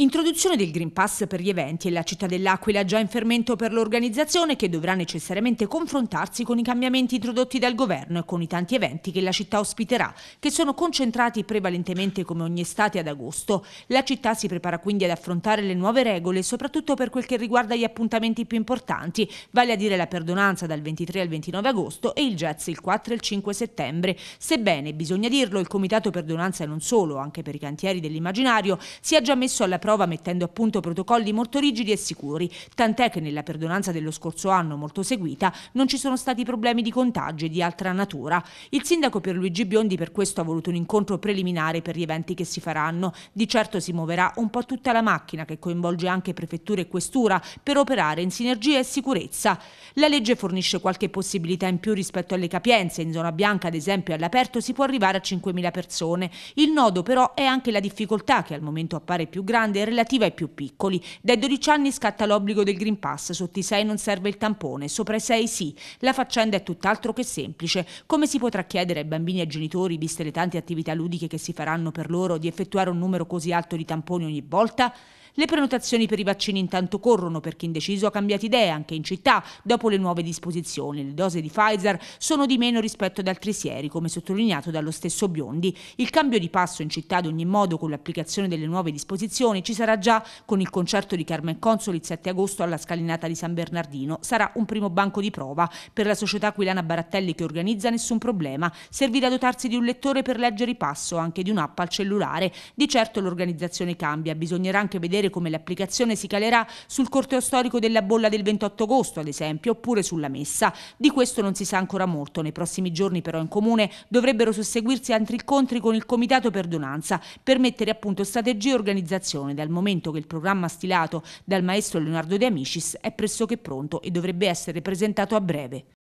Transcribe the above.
Introduzione del Green Pass per gli eventi e la città dell'Aquila già in fermento per l'organizzazione che dovrà necessariamente confrontarsi con i cambiamenti introdotti dal governo e con i tanti eventi che la città ospiterà, che sono concentrati prevalentemente come ogni estate ad agosto. La città si prepara quindi ad affrontare le nuove regole, soprattutto per quel che riguarda gli appuntamenti più importanti, vale a dire la perdonanza dal 23 al 29 agosto e il jazz il 4 e il 5 settembre. Sebbene, bisogna dirlo, il Comitato Perdonanza non solo, anche per i cantieri dell'immaginario, si è già messo alla prova mettendo a punto protocolli molto rigidi e sicuri, tant'è che nella perdonanza dello scorso anno molto seguita non ci sono stati problemi di contagio e di altra natura. Il sindaco per Luigi Biondi per questo ha voluto un incontro preliminare per gli eventi che si faranno. Di certo si muoverà un po' tutta la macchina che coinvolge anche prefettura e questura per operare in sinergia e sicurezza. La legge fornisce qualche possibilità in più rispetto alle capienze, in zona bianca ad esempio all'aperto si può arrivare a 5.000 persone. Il nodo però è anche la difficoltà che al momento appare più grande grande relativa ai più piccoli. Dai 12 anni scatta l'obbligo del Green Pass, sotto i 6 non serve il tampone, sopra i 6 sì. La faccenda è tutt'altro che semplice. Come si potrà chiedere ai bambini e ai genitori, viste le tante attività ludiche che si faranno per loro, di effettuare un numero così alto di tamponi ogni volta? Le prenotazioni per i vaccini intanto corrono per chi indeciso ha cambiato idea anche in città dopo le nuove disposizioni. Le dose di Pfizer sono di meno rispetto ad altri sieri, come sottolineato dallo stesso Biondi. Il cambio di passo in città ad ogni modo con l'applicazione delle nuove disposizioni ci sarà già con il concerto di Carmen Consoli il 7 agosto alla scalinata di San Bernardino. Sarà un primo banco di prova. Per la società Aquilana Barattelli che organizza nessun problema. Servirà dotarsi di un lettore per leggere i passo, anche di un'app al cellulare. Di certo l'organizzazione cambia, bisognerà anche vedere vedere come l'applicazione si calerà sul corteo storico della bolla del 28 agosto, ad esempio, oppure sulla messa. Di questo non si sa ancora molto. Nei prossimi giorni, però, in comune dovrebbero susseguirsi altri incontri con il Comitato Perdonanza per mettere a punto strategie e organizzazione, dal momento che il programma stilato dal maestro Leonardo De Amicis è pressoché pronto e dovrebbe essere presentato a breve.